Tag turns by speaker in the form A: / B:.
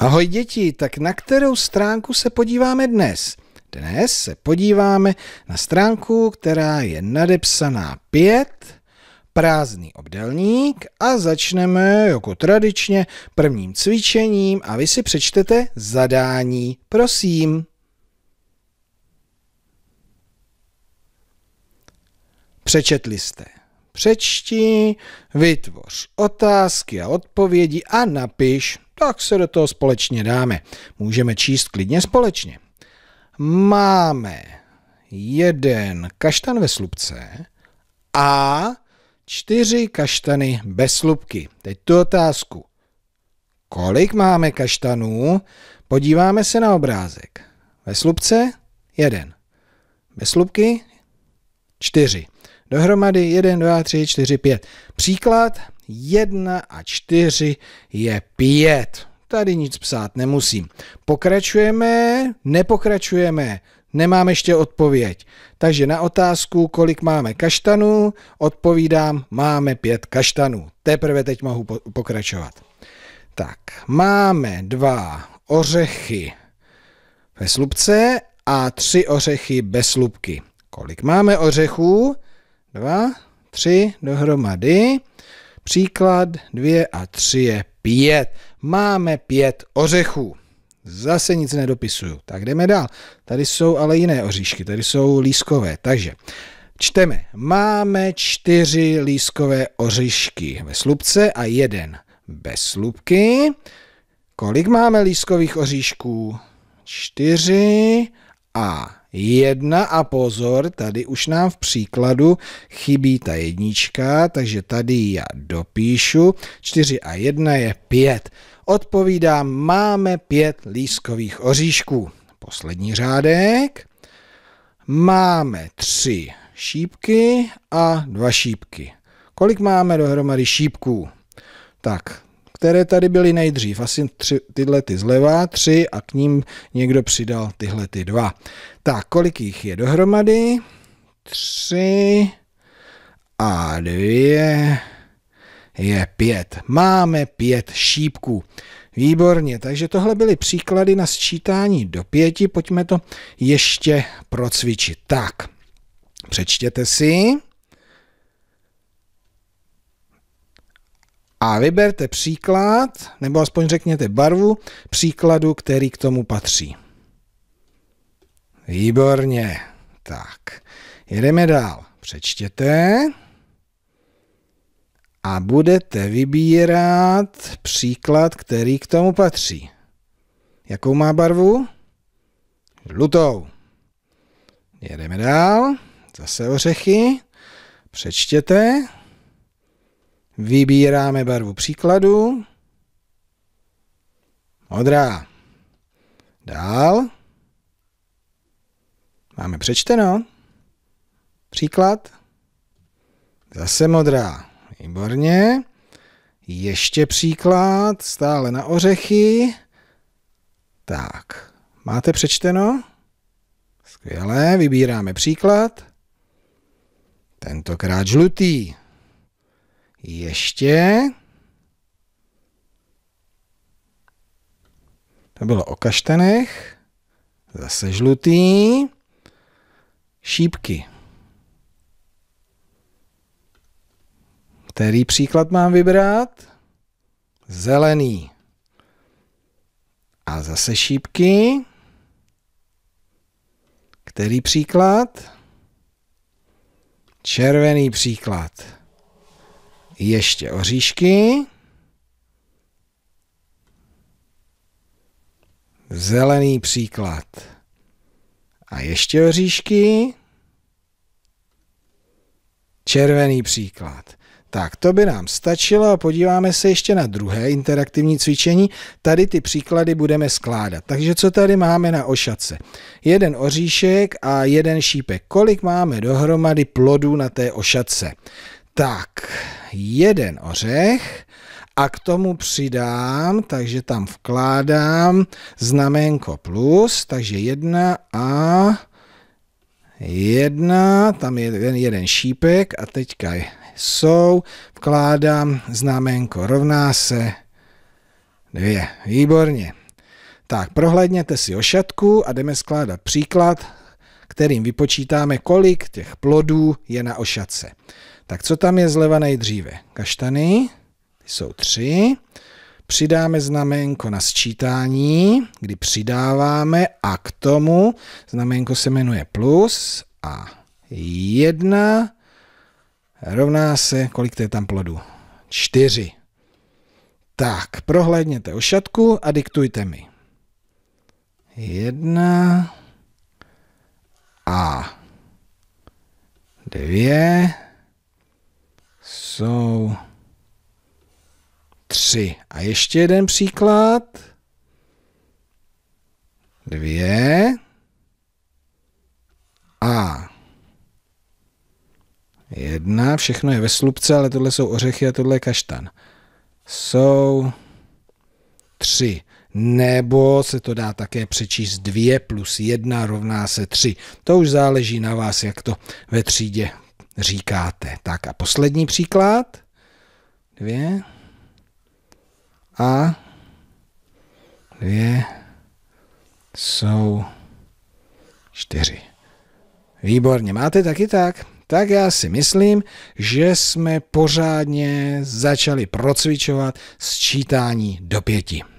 A: Ahoj děti, tak na kterou stránku se podíváme dnes? Dnes se podíváme na stránku, která je nadepsaná 5, prázdný obdelník a začneme jako tradičně prvním cvičením a vy si přečtete zadání, prosím. Přečetli jste přečti, vytvoř otázky a odpovědi a napiš tak se do toho společně dáme. Můžeme číst klidně společně. Máme jeden kaštan ve slupce a čtyři kaštany bez slupky. Teď tu otázku. Kolik máme kaštanů? Podíváme se na obrázek. Ve slupce jeden. Bez slupky čtyři. Dohromady 1, 2, 3, 4, 5. Příklad 1 a 4 je 5. Tady nic psát nemusím. Pokračujeme, nepokračujeme, nemám ještě odpověď. Takže na otázku, kolik máme kaštanů, odpovídám, máme pět kaštanů. Teprve teď mohu pokračovat. Tak, máme dva ořechy ve slupce a tři ořechy bez slupky. Kolik máme ořechů? Dva, tři dohromady. Příklad 2 a 3 je 5. Máme 5 ořechů. Zase nic nedopisuju. Tak jdeme dál. Tady jsou ale jiné oříšky, tady jsou lískové. Takže čteme. Máme čtyři lískové oříšky ve slupce a jeden bez slupky. Kolik máme lískových oříšků? Čtyři a jedna a pozor, tady už nám v příkladu chybí ta jednička, takže tady já dopíšu. 4 a 1 je 5. Odpovídám, máme 5 lískových oříšků. Poslední řádek. Máme 3 šípky a 2 šípky. Kolik máme dohromady šípků? Tak, které tady byly nejdřív, asi tři, tyhle ty zleva, tři a k ním někdo přidal tyhle ty dva. Tak, kolik jich je dohromady? Tři a dvě je pět. Máme pět šípků. Výborně, takže tohle byly příklady na sčítání do pěti. Pojďme to ještě procvičit. Tak, přečtěte si. a vyberte příklad, nebo aspoň řekněte barvu, příkladu, který k tomu patří. Výborně. Tak, jedeme dál. Přečtěte a budete vybírat příklad, který k tomu patří. Jakou má barvu? Žlutou. Jedeme dál. Zase ořechy. Přečtěte. Vybíráme barvu příkladu. Modrá. Dál. Máme přečteno. Příklad. Zase modrá. Výborně. Ještě příklad, stále na ořechy. Tak, máte přečteno? Skvělé, vybíráme příklad. Tentokrát žlutý ještě. To bylo o kaštanech. Zase žlutý. Šípky. Který příklad mám vybrat? Zelený. A zase šípky. Který příklad? Červený příklad ještě oříšky. Zelený příklad. A ještě oříšky. Červený příklad. Tak, to by nám stačilo a podíváme se ještě na druhé interaktivní cvičení. Tady ty příklady budeme skládat. Takže co tady máme na ošace? Jeden oříšek a jeden šípek. Kolik máme dohromady plodů na té ošace? Tak, jeden ořech a k tomu přidám, takže tam vkládám znaménko plus, takže jedna a jedna, tam je jeden, jeden šípek a teďka jsou, vkládám znaménko rovná se dvě. Výborně. Tak, prohlédněte si ošatku a jdeme skládat příklad kterým vypočítáme, kolik těch plodů je na ošatce. Tak co tam je zleva nejdříve? Kaštany, ty jsou tři. Přidáme znaménko na sčítání, kdy přidáváme a k tomu znaménko se jmenuje plus a jedna rovná se, kolik to je tam plodů? Čtyři. Tak, prohlédněte ošatku a diktujte mi. Jedna, a 2 jsou 3. A ještě jeden příklad. 2 a 1. Všechno je ve slupce, ale tohle jsou ořechy a tohle je kaštan. Jsou 3 nebo se to dá také přečíst 2 plus 1 rovná se 3. To už záleží na vás, jak to ve třídě říkáte. Tak a poslední příklad. 2 a 2 jsou 4. Výborně, máte taky tak? tak já si myslím, že jsme pořádně začali procvičovat sčítání do pěti.